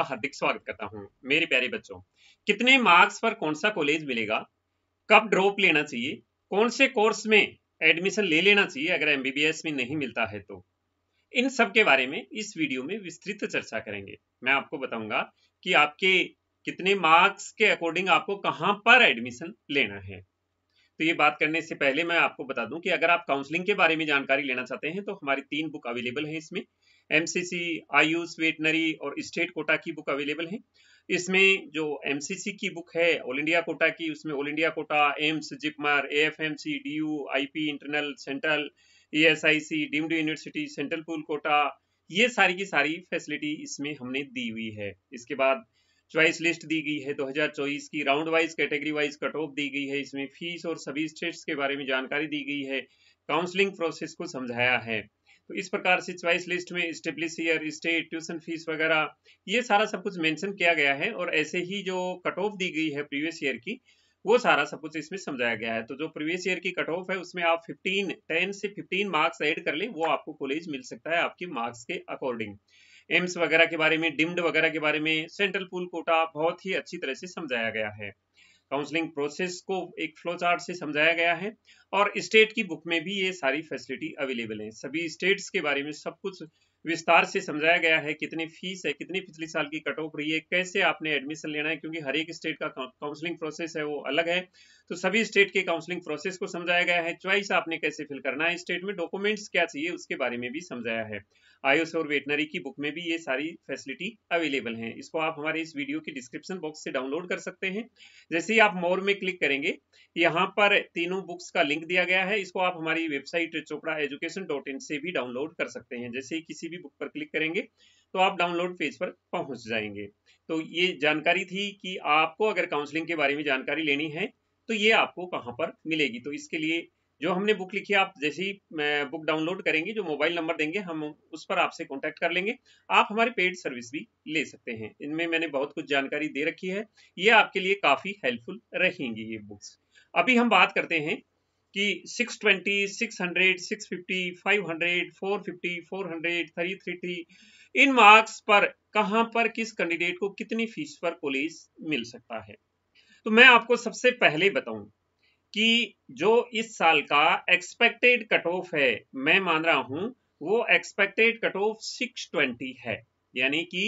आपका हार्दिक स्वागत करता हूं मेरे प्यारे बच्चों कितने मार्क्स पर कौन सा कॉलेज मिलेगा कब ड्रॉप लेना चाहिए कौन से कोर्स में एडमिशन ले लेना चाहिए अगर एमबीबीएस में नहीं मिलता है तो इन सब के बारे में इस वीडियो में विस्तृत चर्चा करेंगे मैं आपको बताऊंगा कि आपके कितने मार्क्स के अकॉर्डिंग आपको कहाँ पर एडमिशन लेना है तो ये बात करने से पहले मैं आपको बता दूं कि अगर आप काउंसलिंग के बारे में जानकारी लेना चाहते हैं तो हमारी तीन बुक अवेलेबल है इसमें एमसीसी आयुष वेटनरी और स्टेट कोटा की बुक अवेलेबल है इसमें जो एमसीसी की बुक है ऑल इंडिया कोटा की उसमें all India quota AIIMS JIPMER U I P internal central S e I C deemed university central pool quota ये सारी की सारी फैसिलिटी इसमें हमने दी हुई है इसके बाद चॉइस लिस्ट दी गई है 2024 की round wise category wise cut off दी गई है इसमें फीस और सभी स्टेट्स के बारे में जानकारी दी गई है काउंसलिंग प्रोसेस को समझाया है तो इस प्रकार से च्वाइस लिस्ट में establish year state tuition fees वगैरह ये सारा सब कुछ मेंशन किया गया है और ऐसे ही जो कट ऑफ दी गई है प्रीवियस ईयर की वो सारा सब कुछ इसमें समझाया गया है तो जो प्रीवियस ईयर की कट ऑफ है उसमें आप 15 10 से 15 मार्क्स ऐड कर लें वो आपको कॉलेज मिल सकता है आपके मार्क्स के अकॉर्डिंग एम्स वगैरह के बारे में डिम्ड वगैरह के बारे में सेंट्रल पुल कोटा बहुत ही अच्छी तरह से समझाया गया है काउंसलिंग प्रोसेस को एक फ्लो चार्ट से समझाया गया है और स्टेट की बुक में भी ये सारी फैसिलिटी अवेलेबल है सभी स्टेट्स के बारे में सब कुछ विस्तार से समझाया गया है कितनी फीस है कितनी पिछले साल की कट ऑफ रही है कैसे आपने एडमिशन लेना है क्योंकि हर एक स्टेट का काउंसलिंग प्रोसेस है वो अलग है तो सभी स्टेट के काउंसलिंग प्रोसेस को समझाया गया है च्वाइस आपने कैसे फिल करना है स्टेट में डॉक्यूमेंट्स क्या चाहिए उसके बारे में भी समझाया है आयुष और वेटनरी की बुक में भी ये सारी फैसिलिटी अवेलेबल हैं इसको आप हमारे इस वीडियो की डिस्क्रिप्शन बॉक्स से डाउनलोड कर सकते हैं जैसे ही आप मोर में क्लिक करेंगे यहाँ पर तीनों बुक्स का लिंक दिया गया है इसको आप हमारी website Chopra education dot in से भी डाउनलोड कर सकते हैं जैसे ही किसी भी बुक पर क्लिक करेंगे तो आप डाउनलोड पेज पर पहुंच जाएंगे तो ये जानकारी थी कि आपको अगर काउंसलिंग के बारे में जानकारी लेनी है तो ये आपको कहाँ पर मिलेगी तो इसके लिए जो हमने बुक लिखी आप जैसे ही बुक डाउनलोड करेंगे जो मोबाइल नंबर देंगे हम उस पर आपसे कांटेक्ट कर लेंगे आप हमारी पेड सर्विस भी ले सकते हैं इनमें मैंने बहुत कुछ जानकारी दे रखी है ये आपके लिए काफ़ी हेल्पफुल रहेंगी ये बुक्स अभी हम बात करते हैं कि 620, 600, 650, 500, 450, 400, 330 इन मार्क्स पर कहाँ पर किस कैंडिडेट को कितनी फीस पर कॉलेज मिल सकता है तो मैं आपको सबसे पहले बताऊं कि जो इस साल का एक्सपेक्टेड कट ऑफ है मैं मान रहा हूं वो एक्सपेक्टेड कट ऑफ 620 है यानी कि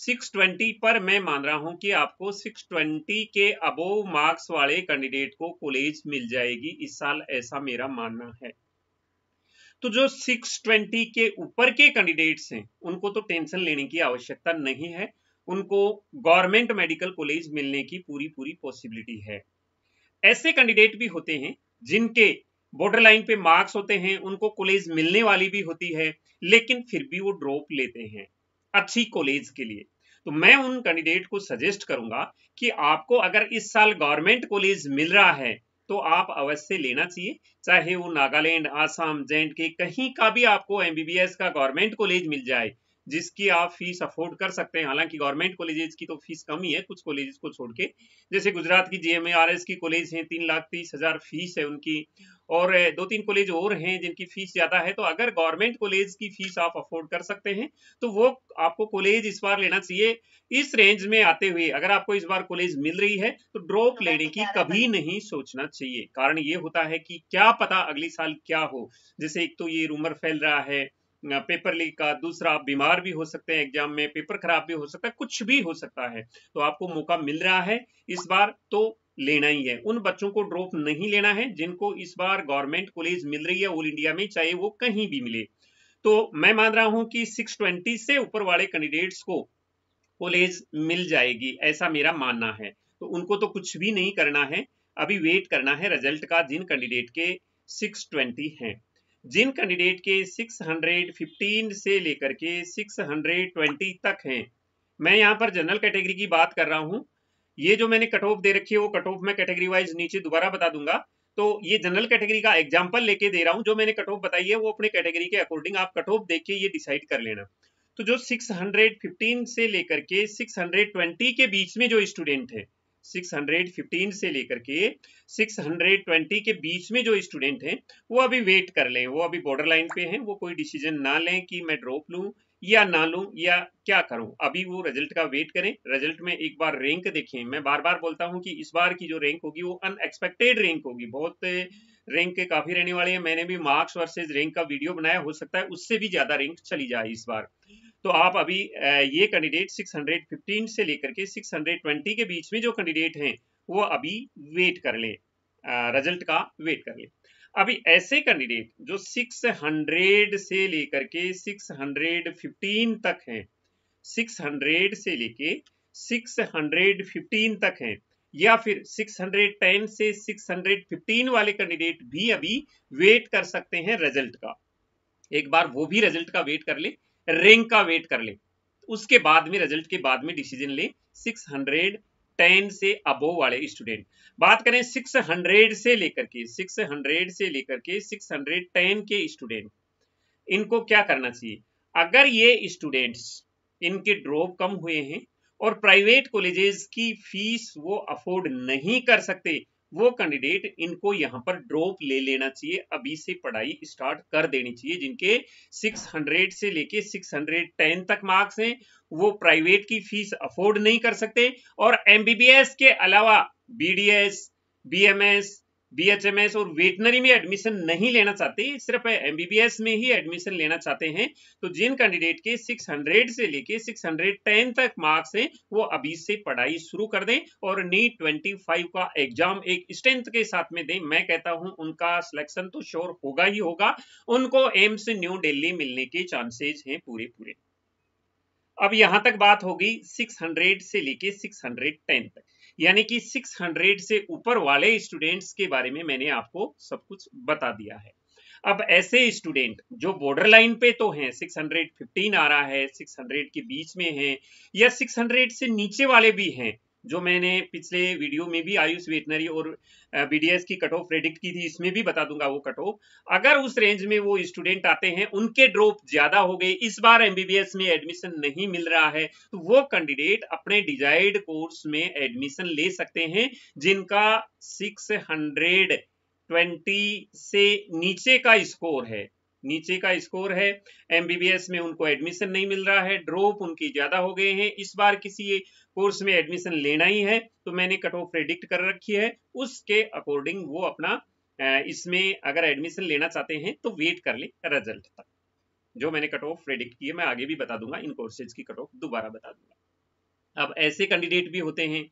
620 पर मैं मान रहा हूं कि आपको 620 के अबोव मार्क्स वाले कैंडिडेट को कॉलेज मिल जाएगी इस साल ऐसा मेरा मानना है तो जो 620 के ऊपर के कैंडिडेट्स हैं उनको तो टेंशन लेने की आवश्यकता नहीं है उनको गवर्नमेंट मेडिकल कॉलेज मिलने की पूरी पूरी पॉसिबिलिटी है ऐसे कैंडिडेट भी होते हैं जिनके बॉर्डर लाइन पे मार्क्स होते हैं उनको कॉलेज मिलने वाली भी होती है लेकिन फिर भी वो ड्रॉप लेते हैं अच्छी कॉलेज के लिए तो मैं उन कैंडिडेट को सजेस्ट करूंगा कि आपको अगर इस साल गवर्नमेंट कॉलेज मिल रहा है तो आप अवश्य लेना चाहिए चाहे वो नागालैंड आसाम जैंड के कहीं का भी आपको एमबीबीएस का गवर्नमेंट कॉलेज मिल जाए जिसकी आप फीस अफोर्ड कर सकते हैं हालांकि गवर्नमेंट कॉलेजेस की तो फीस कम ही है कुछ कॉलेजेस को छोड़ के जैसे गुजरात की जीएमआरएस की कॉलेज हैं तीन लाख तीस हज़ार फीस है उनकी और दो तीन कॉलेज और हैं जिनकी फीस ज़्यादा है तो अगर गवर्नमेंट कॉलेज की फीस आप अफोर्ड कर सकते हैं तो वो आपको कॉलेज इस बार लेना चाहिए इस रेंज में आते हुए अगर आपको इस बार कॉलेज मिल रही है तो ड्रॉप तो लेने की कभी नहीं सोचना चाहिए कारण ये होता है कि क्या पता अगले साल क्या हो जैसे एक तो ये रूमर फैल रहा है पेपर लीक का दूसरा आप बीमार भी हो सकते हैं एग्जाम में पेपर खराब भी हो सकता है कुछ भी हो सकता है तो आपको मौका मिल रहा है इस बार तो लेना ही है उन बच्चों को ड्रॉप नहीं लेना है जिनको इस बार गवर्नमेंट कॉलेज मिल रही है ऑल इंडिया में चाहे वो कहीं भी मिले तो मैं मान रहा हूं कि 620 से ऊपर वाले कैंडिडेट्स को कॉलेज मिल जाएगी ऐसा मेरा मानना है तो उनको तो कुछ भी नहीं करना है अभी वेट करना है रिजल्ट का जिन कैंडिडेट के 620 हैं जिन कैंडिडेट के 615 से लेकर के 620 तक हैं मैं यहाँ पर जनरल कैटेगरी की बात कर रहा हूँ ये जो मैंने कट ऑफ दे रखी है वो कट ऑफ में कैटेगरी वाइज नीचे दोबारा बता दूंगा तो ये जनरल कैटेगरी का एग्जाम्पल लेके दे रहा हूँ जो मैंने कट ऑफ बताई है वो अपने कैटेगरी के अकॉर्डिंग आप कट ऑफ देख के ये डिसाइड कर लेना तो जो 615 से लेकर के 620 के बीच में जो स्टूडेंट है 615 से लेकर के 620 के बीच में जो स्टूडेंट हैं वो अभी वेट कर लें वो अभी बॉर्डर लाइन पे हैं वो कोई डिसीजन ना लें कि मैं ड्रॉप लूँ या ना लूँ या क्या करूँ अभी वो रिजल्ट का वेट करें रिजल्ट में एक बार रैंक देखें मैं बार बार बोलता हूँ कि इस बार की जो रैंक होगी वो अनएक्सपेक्टेड रैंक होगी बहुत रैंक के काफी रहने वाले हैं मैंने भी मार्क्स वर्सेज रैंक का वीडियो बनाया हो सकता है उससे भी ज्यादा रैंक चली जाए इस बार तो आप अभी ये कैंडिडेट 615 से लेकर के 620 के बीच में जो कैंडिडेट हैं वो अभी वेट कर लें रिजल्ट का वेट कर लें अभी ऐसे कैंडिडेट जो 600 से लेकर के 615 तक हैं 600 से लेके 615 तक हैं या फिर 610 से 615 वाले कैंडिडेट भी अभी वेट कर सकते हैं रिजल्ट का एक बार वो भी रिजल्ट का वेट कर ले रैंक का वेट कर ले उसके बाद में रिजल्ट के बाद में डिसीजन ले 610 से अबो वाले स्टूडेंट बात करें 600 से लेकर के 600 से लेकर के 610 के स्टूडेंट इनको क्या करना चाहिए अगर ये स्टूडेंट्स इनके ड्रॉप कम हुए हैं और प्राइवेट कॉलेजेस की फीस वो अफोर्ड नहीं कर सकते वो कैंडिडेट इनको यहाँ पर ड्रॉप ले लेना चाहिए अभी से पढ़ाई स्टार्ट कर देनी चाहिए जिनके 600 से लेके 610 तक मार्क्स हैं वो प्राइवेट की फीस अफोर्ड नहीं कर सकते और एमबीबीएस के अलावा बीडीएस बीएमएस बीएचएमएस और वेटनरी में एडमिशन नहीं लेना चाहते सिर्फ एमबीबीएस में ही एडमिशन लेना चाहते हैं तो जिन कैंडिडेट के 600 से लेके 610 तक मार्क्स हैं वो अभी से पढ़ाई शुरू कर दें और नीट 25 का एग्जाम एक स्ट्रेंथ के साथ में दें मैं कहता हूं उनका सिलेक्शन तो श्योर होगा ही होगा उनको एम्स न्यू डेली मिलने के चांसेज हैं पूरे पूरे अब यहां तक बात होगी हंड्रेड से लेके 610 तक यानी कि 600 से ऊपर वाले स्टूडेंट्स के बारे में मैंने आपको सब कुछ बता दिया है अब ऐसे स्टूडेंट जो बॉर्डर लाइन पे तो हैं 615 आ रहा है 600 के बीच में हैं या 600 से नीचे वाले भी हैं जो मैंने पिछले वीडियो में भी आयुष वेटनरी और बीडीएस की कट ऑफ प्रेडिक्ट की थी इसमें भी बता दूंगा वो कट ऑफ अगर उस रेंज में वो स्टूडेंट आते हैं उनके ड्रॉप ज्यादा हो गए इस बार एमबीबीएस में एडमिशन नहीं मिल रहा है तो वो कैंडिडेट अपने डिजायर्ड कोर्स में एडमिशन ले सकते हैं जिनका सिक्स हंड्रेड ट्वेंटी से नीचे का स्कोर है नीचे का स्कोर है एमबीबीएस में उनको एडमिशन नहीं मिल रहा है ड्रॉप उनकी ज्यादा हो गए हैं इस बार किसी कोर्स में एडमिशन लेना ही है तो मैंने कट ऑफ प्रेडिक्ट कर रखी है उसके अकॉर्डिंग वो अपना इसमें अगर एडमिशन लेना चाहते हैं तो वेट कर ले रिजल्ट तक जो मैंने कट ऑफ प्रेडिक्ट किया मैं आगे भी बता दूंगा इन कोर्सेज की कट ऑफ दोबारा बता दूंगा अब ऐसे कैंडिडेट भी होते हैं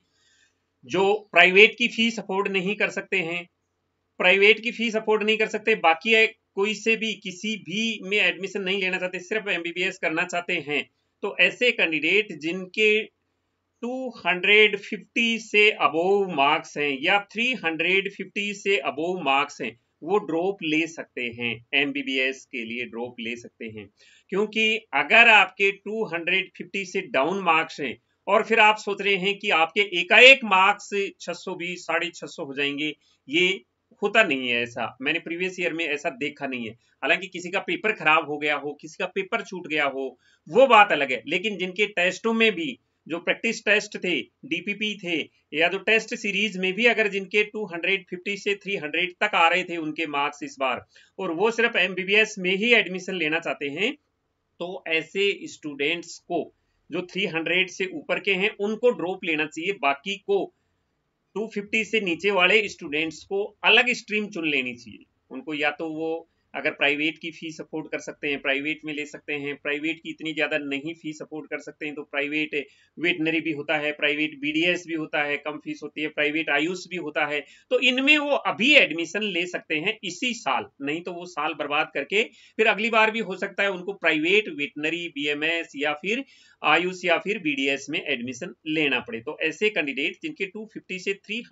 जो प्राइवेट की फीस अफोर्ड नहीं कर सकते हैं प्राइवेट की फीस अफोर्ड नहीं कर सकते बाकी कोई से भी किसी भी में एडमिशन नहीं लेना चाहते सिर्फ एमबीबीएस करना चाहते हैं तो ऐसे कैंडिडेट जिनके 250 से अबोव मार्क्स हैं या 350 से अबोव मार्क्स हैं वो ड्रॉप ले सकते हैं एमबीबीएस के लिए ड्रॉप ले सकते हैं क्योंकि अगर आपके 250 से डाउन मार्क्स हैं और फिर आप सोच रहे हैं कि आपके एकाएक मार्क्स 620 साढ़े छः हो जाएंगे ये होता नहीं है ऐसा मैंने प्रीवियस ईयर में ऐसा देखा नहीं है हालांकि किसी का पेपर खराब हो गया हो किसी का पेपर छूट गया हो वो बात अलग है लेकिन जिनके टेस्टों में भी जो प्रैक्टिस टेस्ट थे डीपीपी थे या तो टेस्ट सीरीज में भी अगर जिनके 250 से 300 तक आ रहे थे उनके मार्क्स इस बार और वो सिर्फ एमबीबीएस में ही एडमिशन लेना चाहते हैं तो ऐसे स्टूडेंट्स को जो 300 से ऊपर के हैं उनको ड्रॉप लेना चाहिए बाकी को 250 से नीचे वाले स्टूडेंट्स को अलग स्ट्रीम चुन लेनी चाहिए उनको या तो वो अगर प्राइवेट की फ़ी सपोर्ट कर सकते हैं प्राइवेट में ले सकते हैं प्राइवेट की इतनी ज़्यादा नहीं फ़ी सपोर्ट कर सकते हैं तो प्राइवेट वेटनरी भी होता है प्राइवेट बीडीएस भी होता है कम फीस होती है प्राइवेट आयुष भी होता है तो इनमें वो अभी एडमिशन ले सकते हैं इसी साल नहीं तो वो साल बर्बाद करके फिर अगली बार भी हो सकता है उनको प्राइवेट वेटनरी बी या फिर आयुष या फिर बी में एडमिशन लेना पड़े तो ऐसे कैंडिडेट जिनके टू से थ्री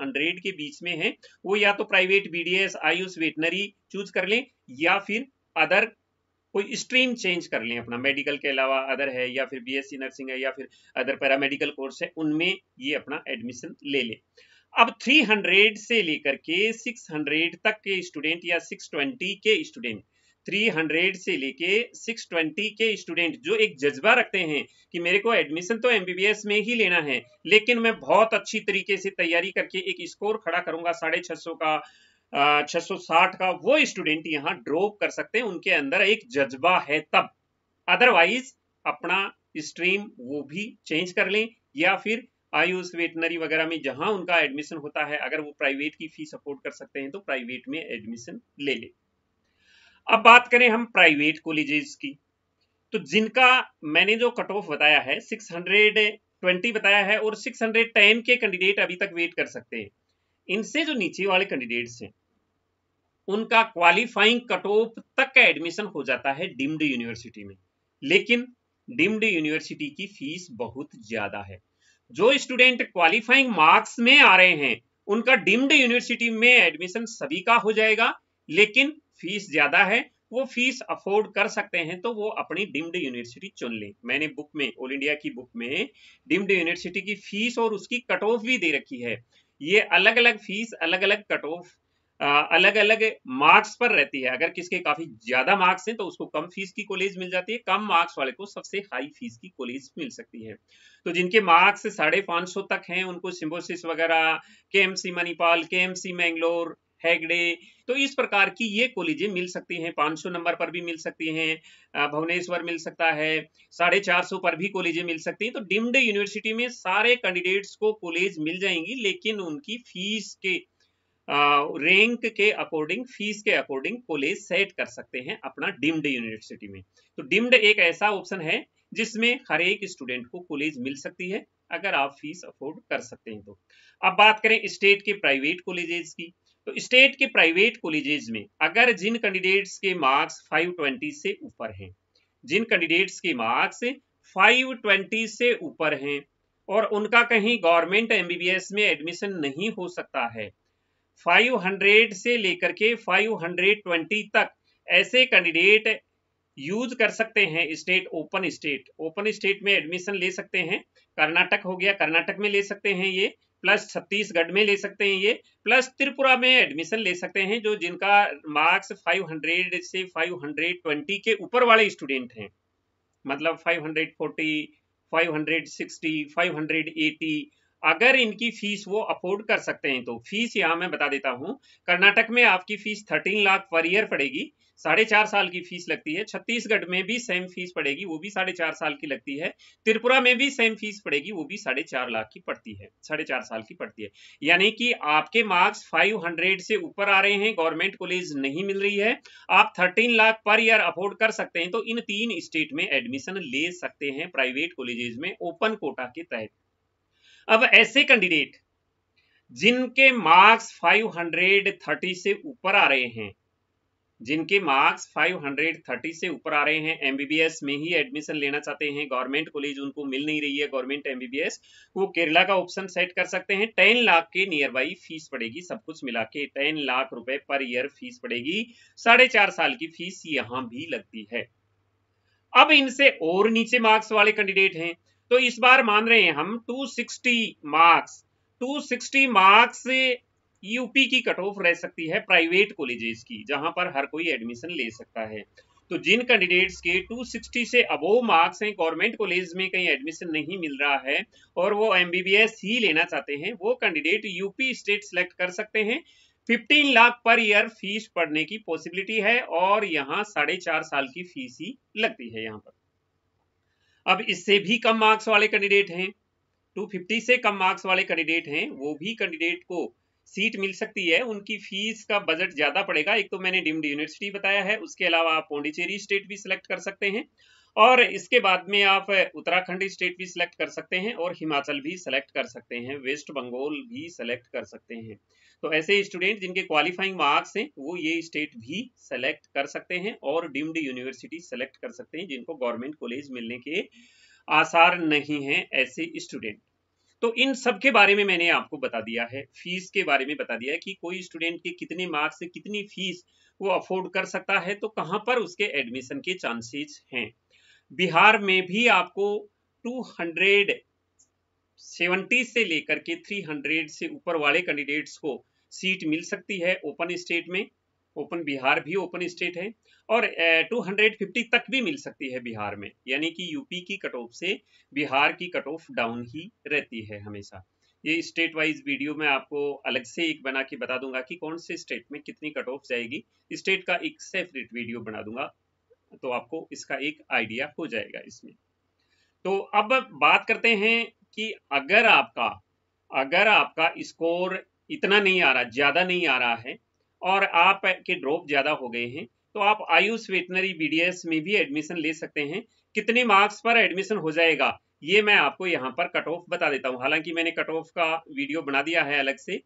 के बीच में हैं वो या तो private BDS AYUSH veterinary choose कर लें या या फिर अदर कोई स्ट्रीम चेंज कर लें अपना मेडिकल के अलावा अदर है या फिर बीएससी नर्सिंग है या फिर अदर पैरामेडिकल कोर्स है उनमें ये अपना एडमिशन ले लें अब 300 से लेकर के 600 तक के स्टूडेंट या 620 के स्टूडेंट 300 से लेके 620 के स्टूडेंट जो एक जज्बा रखते हैं कि मेरे को एडमिशन तो एमबीबीएस में ही लेना है लेकिन मैं बहुत अच्छी तरीके से तैयारी करके एक स्कोर खड़ा करूंगा साढ़े छः सौ का 660 का वो स्टूडेंट यहाँ ड्रॉप कर सकते हैं उनके अंदर एक जज्बा है तब अदरवाइज अपना स्ट्रीम वो भी चेंज कर लें या फिर आयुष वेटनरी वगैरह में जहां उनका एडमिशन होता है अगर वो प्राइवेट की फी सपोर्ट कर सकते हैं तो प्राइवेट में एडमिशन ले लें अब बात करें हम प्राइवेट कॉलेजेस की तो जिनका मैंने जो कट ऑफ बताया है 620 बताया है और 610 के कैंडिडेट अभी तक वेट कर सकते हैं इनसे जो नीचे वाले कैंडिडेट्स हैं उनका क्वालिफाइंग कट ऑफ तक का एडमिशन हो जाता है डीम्ड यूनिवर्सिटी में लेकिन डीम्ड यूनिवर्सिटी की फीस बहुत ज्यादा है जो स्टूडेंट क्वालिफाइंग मार्क्स में आ रहे हैं उनका डीम्ड यूनिवर्सिटी में एडमिशन सभी का हो जाएगा लेकिन फीस ज्यादा है वो फीस अफोर्ड कर सकते हैं तो वो अपनी डिम्ड यूनिवर्सिटी चुन लें मैंने बुक में ऑल इंडिया की बुक में डिम्ड यूनिवर्सिटी की फीस और उसकी कट ऑफ भी दे रखी है ये अलग अलग फीस अलग अलग कट ऑफ अलग अलग मार्क्स पर रहती है अगर किसके काफी ज्यादा मार्क्स हैं तो उसको कम फीस की कॉलेज मिल जाती है कम मार्क्स वाले को सबसे हाई फीस की कॉलेज मिल सकती है तो जिनके मार्क्स साढ़े पाँच सौ तक हैं उनको सिम्बोसिस वगैरह के एम सी मणिपाल के एम सी मैंगलोर हैगडे तो इस प्रकार की ये कॉलेजें मिल सकती हैं 500 नंबर पर भी मिल सकती हैं भुवनेश्वर मिल सकता है साढ़े चार सौ पर भी कॉलेजें मिल सकती हैं तो डिम्ड यूनिवर्सिटी में सारे कैंडिडेट्स को कॉलेज मिल जाएंगी लेकिन उनकी फीस के रैंक के अकॉर्डिंग फीस के अकॉर्डिंग कॉलेज सेट कर सकते हैं अपना डिम्ड यूनिवर्सिटी में तो डिम्ड एक ऐसा ऑप्शन है जिसमें हर एक स्टूडेंट को कॉलेज मिल सकती है अगर आप फीस अफोर्ड कर सकते हैं तो अब बात करें स्टेट के प्राइवेट कॉलेजेस की तो स्टेट के प्राइवेट कॉलेजेस में अगर जिन कैंडिडेट्स के मार्क्स 520 से ऊपर हैं जिन कैंडिडेट्स के मार्क्स 520 से ऊपर हैं और उनका कहीं गवर्नमेंट एमबीबीएस में एडमिशन नहीं हो सकता है 500 से लेकर के 520 तक ऐसे कैंडिडेट यूज कर सकते हैं state open state open state में एडमिशन ले सकते हैं कर्नाटक हो गया कर्नाटक में ले सकते हैं ये प्लस छत्तीसगढ़ में ले सकते हैं ये प्लस त्रिपुरा में एडमिशन ले सकते हैं जो जिनका मार्क्स 500 से 520 के ऊपर वाले स्टूडेंट हैं मतलब 540 560 580 अगर इनकी फीस वो अफोर्ड कर सकते हैं तो फीस यहाँ मैं बता देता हूँ कर्नाटक में आपकी fees thirteen lakh per year पड़ेगी साढ़े चार साल की फीस लगती है छत्तीसगढ़ में भी सेम फीस पड़ेगी वो भी साढ़े चार साल की लगती है त्रिपुरा में भी सेम फीस पड़ेगी वो भी साढ़े चार लाख की पड़ती है साढ़े चार साल की पड़ती है यानी कि आपके मार्क्स 500 से ऊपर आ रहे हैं गवर्नमेंट कॉलेज नहीं मिल रही है आप 13 लाख पर ईयर अफोर्ड कर सकते हैं तो इन तीन स्टेट में एडमिशन ले सकते हैं प्राइवेट कॉलेजेस में ओपन कोटा के तहत अब ऐसे कैंडिडेट जिनके मार्क्स 530 से ऊपर आ रहे हैं जिनके मार्क्स 530 से ऊपर आ रहे हैं एमबीबीएस में ही एडमिशन लेना चाहते हैं गवर्नमेंट कॉलेज उनको मिल नहीं रही है गवर्नमेंट एमबीबीएस वो केरला का ऑप्शन सेट कर सकते हैं टेन लाख के नियर बाई फीस पड़ेगी सब कुछ मिला के टेन लाख रुपए पर ईयर फीस पड़ेगी साढ़े चार साल की फीस यहां भी लगती है अब इनसे और नीचे मार्क्स वाले कैंडिडेट हैं तो इस बार मान रहे हैं हम 260 मार्क्स 260 मार्क्स यूपी की कट ऑफ रह सकती है प्राइवेट कॉलेजेस की जहां पर हर कोई एडमिशन ले सकता है तो जिन कैंडिडेट्स के 260 से अबोव मार्क्स हैं गवर्नमेंट कॉलेज में कहीं एडमिशन नहीं मिल रहा है और वो एमबीबीएस ही लेना चाहते हैं वो कैंडिडेट यूपी स्टेट सेलेक्ट कर सकते हैं 15 लाख पर ईयर फीस पढ़ने की पॉसिबिलिटी है और यहाँ साढ़े चार साल की फीस ही लगती है यहाँ पर अब इससे भी कम मार्क्स वाले कैंडिडेट हैं 250 से कम मार्क्स वाले कैंडिडेट हैं वो भी कैंडिडेट को सीट मिल सकती है उनकी फीस का बजट ज़्यादा पड़ेगा एक तो मैंने डिम्ड यूनिवर्सिटी बताया है उसके अलावा आप पौंडीचेरी स्टेट भी सिलेक्ट कर सकते हैं और इसके बाद में आप उत्तराखंड स्टेट भी सिलेक्ट कर सकते हैं और हिमाचल भी सिलेक्ट कर सकते हैं वेस्ट बंगाल भी सिलेक्ट कर सकते हैं तो ऐसे स्टूडेंट जिनके क्वालिफाइंग मार्क्स हैं वो ये स्टेट भी सेलेक्ट कर सकते हैं और डीम्ड यूनिवर्सिटी सेलेक्ट कर सकते हैं जिनको गवर्नमेंट कॉलेज मिलने के आसार नहीं हैं ऐसे स्टूडेंट तो इन सब के बारे में मैंने आपको बता दिया है फीस के बारे में बता दिया है कि कोई स्टूडेंट के कितने मार्क्स से कितनी फीस वो अफोर्ड कर सकता है तो कहाँ पर उसके एडमिशन के चांसेस हैं बिहार में भी आपको 270 से लेकर के 300 से ऊपर वाले कैंडिडेट्स को सीट मिल सकती है ओपन स्टेट में ओपन बिहार भी ओपन स्टेट है और 250 तक भी मिल सकती है बिहार में यानी कि यूपी की कट ऑफ से बिहार की कट ऑफ डाउन ही रहती है हमेशा ये स्टेट वाइज वीडियो में आपको अलग से एक बना के बता दूंगा कि कौन से स्टेट में कितनी कट ऑफ जाएगी स्टेट का एक सेपरेट वीडियो बना दूंगा तो आपको इसका एक आइडिया हो जाएगा इसमें तो अब बात करते हैं कि अगर आपका अगर आपका स्कोर इतना नहीं आ रहा ज़्यादा नहीं आ रहा है और आप के ड्रॉप ज़्यादा हो गए हैं तो आप आयुष वेटनरी बीडीएस में भी एडमिशन ले सकते हैं कितने मार्क्स पर एडमिशन हो जाएगा ये मैं आपको यहाँ पर कट ऑफ बता देता हूँ हालांकि मैंने कट ऑफ का वीडियो बना दिया है अलग से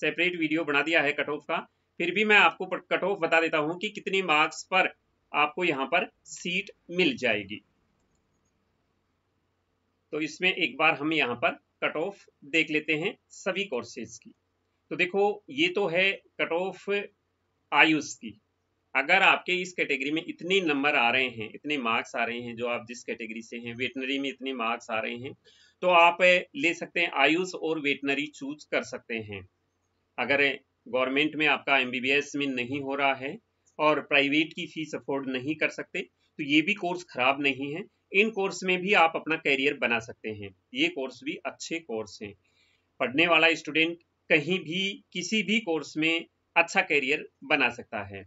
सेपरेट वीडियो बना दिया है कट ऑफ का फिर भी मैं आपको कट ऑफ बता देता हूँ कि कितने मार्क्स पर आपको यहाँ पर सीट मिल जाएगी तो इसमें एक बार हम यहाँ पर कट ऑफ देख लेते हैं सभी कोर्सेज की तो देखो ये तो है कट ऑफ आयुष की अगर आपके इस कैटेगरी में इतने नंबर आ रहे हैं इतने मार्क्स आ रहे हैं जो आप जिस कैटेगरी से हैं वेटनरी में इतने मार्क्स आ रहे हैं तो आप ले सकते हैं आयुष और वेटनरी चूज कर सकते हैं अगर गवर्नमेंट में आपका एमबीबीएस में नहीं हो रहा है और प्राइवेट की फीस अफोर्ड नहीं कर सकते तो ये भी कोर्स खराब नहीं है इन कोर्स में भी आप अपना करियर बना सकते हैं ये कोर्स भी अच्छे कोर्स हैं पढ़ने वाला स्टूडेंट कहीं भी किसी भी कोर्स में अच्छा करियर बना सकता है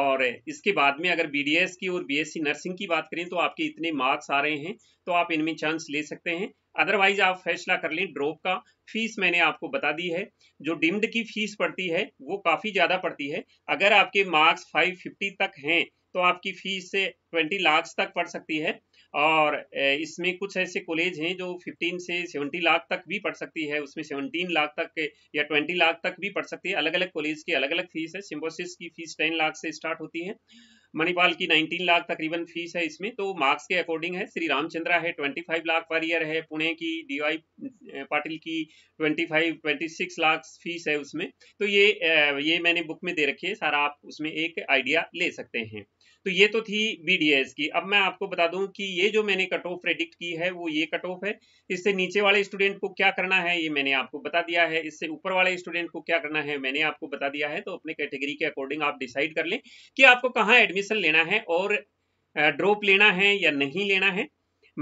और इसके बाद में अगर बी की और बी नर्सिंग की बात करें तो आपके इतने मार्क्स आ रहे हैं तो आप इनमें चांस ले सकते हैं अदरवाइज आप फैसला कर लें ड्रॉप का फीस मैंने आपको बता दी है जो डिम्ड की फीस पड़ती है वो काफ़ी ज़्यादा पड़ती है अगर आपके मार्क्स 550 तक हैं तो आपकी फीस से ट्वेंटी लाख तक पड़ सकती है और इसमें कुछ ऐसे कॉलेज हैं जो 15 से 70 लाख तक भी पढ़ सकती है उसमें 17 लाख तक या 20 लाख तक भी पढ़ सकती है अलग अलग कॉलेज की अलग अलग फीस है सिम्बोसिस की फीस 10 लाख से स्टार्ट होती है मणिपाल की 19 लाख तकरीबन फीस है इसमें तो मार्क्स के अकॉर्डिंग है श्री रामचंद्रा है 25 लाख पर ईयर है पुणे की डी वाई पाटिल की 25 26 लाख फीस है उसमें तो ये ये मैंने बुक में दे रखी है सारा आप उसमें एक आइडिया ले सकते हैं तो ये तो थी बीडीएस की अब मैं आपको बता दूं कि ये जो मैंने कट ऑफ प्रेडिक्ट की है वो ये कट ऑफ है इससे नीचे वाले स्टूडेंट को क्या करना है ये मैंने आपको बता दिया है इससे ऊपर वाले स्टूडेंट को क्या करना है मैंने आपको बता दिया है तो अपने कैटेगरी के अकॉर्डिंग आप डिसाइड कर लें कि आपको कहाँ एडमिशन लेना है और ड्रॉप लेना है या नहीं लेना है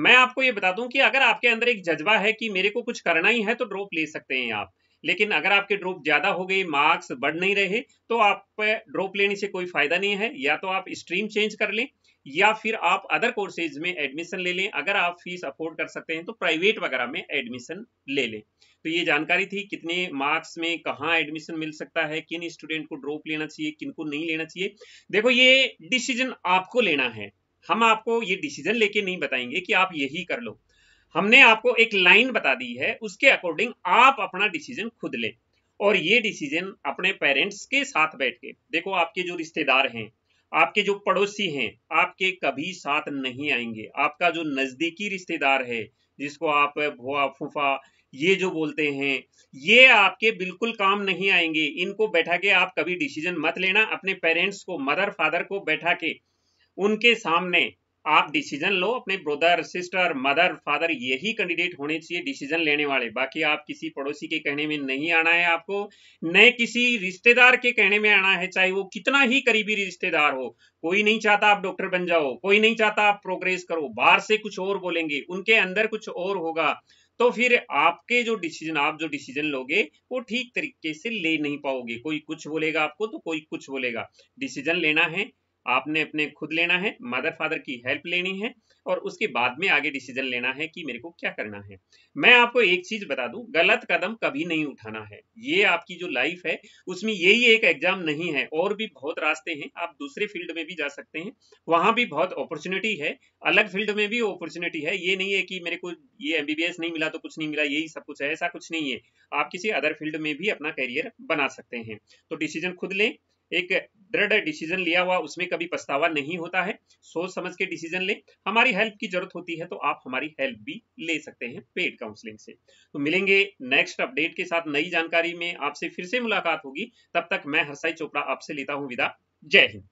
मैं आपको ये बता दूं कि अगर आपके अंदर एक जज्बा है कि मेरे को कुछ करना ही है तो ड्रॉप ले सकते हैं आप लेकिन अगर आपके ड्रॉप ज़्यादा हो गई मार्क्स बढ़ नहीं रहे तो आप ड्रॉप लेने से कोई फ़ायदा नहीं है या तो आप स्ट्रीम चेंज कर लें या फिर आप अदर कोर्सेज में एडमिशन ले लें अगर आप फीस अफोर्ड कर सकते हैं तो प्राइवेट वगैरह में एडमिशन ले लें तो ये जानकारी थी कितने मार्क्स में कहाँ एडमिशन मिल सकता है किन स्टूडेंट को ड्रॉप लेना चाहिए किन को नहीं लेना चाहिए देखो ये डिसीजन आपको लेना है हम आपको ये डिसीजन लेके नहीं बताएंगे कि आप यही कर लो हमने आपको एक लाइन बता दी है उसके अकॉर्डिंग आप अपना डिसीजन खुद लें और ये डिसीजन अपने पेरेंट्स के साथ बैठ के देखो आपके जो रिश्तेदार हैं आपके जो पड़ोसी हैं आपके कभी साथ नहीं आएंगे आपका जो नज़दीकी रिश्तेदार है जिसको आप भुआ फूफा ये जो बोलते हैं ये आपके बिल्कुल काम नहीं आएंगे इनको बैठा के आप कभी डिसीजन मत लेना अपने पेरेंट्स को मदर फादर को बैठा के उनके सामने आप डिसीजन लो अपने ब्रदर सिस्टर मदर फादर यही कैंडिडेट होने चाहिए डिसीजन लेने वाले बाकी आप किसी पड़ोसी के कहने में नहीं आना है आपको न किसी रिश्तेदार के कहने में आना है चाहे वो कितना ही करीबी रिश्तेदार हो कोई नहीं चाहता आप डॉक्टर बन जाओ कोई नहीं चाहता आप प्रोग्रेस करो बाहर से कुछ और बोलेंगे उनके अंदर कुछ और होगा तो फिर आपके जो डिसीजन आप जो डिसीजन लोगे वो ठीक तरीके से ले नहीं पाओगे कोई कुछ बोलेगा आपको तो कोई कुछ बोलेगा डिसीजन लेना है आपने अपने खुद लेना है मदर फादर की हेल्प लेनी है और उसके बाद में आगे डिसीजन लेना है कि मेरे को क्या करना है मैं आपको एक चीज बता दूं गलत कदम कभी नहीं उठाना है ये आपकी जो लाइफ है उसमें यही एक एग्जाम नहीं है और भी बहुत रास्ते हैं आप दूसरे फील्ड में भी जा सकते हैं वहां भी बहुत अपॉर्चुनिटी है अलग फील्ड में भी अपॉर्चुनिटी है ये नहीं है कि मेरे को ये एमबीबीएस नहीं मिला तो कुछ नहीं मिला यही सब कुछ है ऐसा कुछ नहीं है आप किसी अदर फील्ड में भी अपना करियर बना सकते हैं तो डिसीजन खुद लें एक दृढ़ डिसीजन लिया हुआ उसमें कभी पछतावा नहीं होता है सोच समझ के डिसीजन ले हमारी हेल्प की जरूरत होती है तो आप हमारी हेल्प भी ले सकते हैं पेड काउंसलिंग से तो मिलेंगे नेक्स्ट अपडेट के साथ नई जानकारी में आपसे फिर से मुलाकात होगी तब तक मैं हरसाई चोपड़ा आपसे लेता हूँ विदा जय हिंद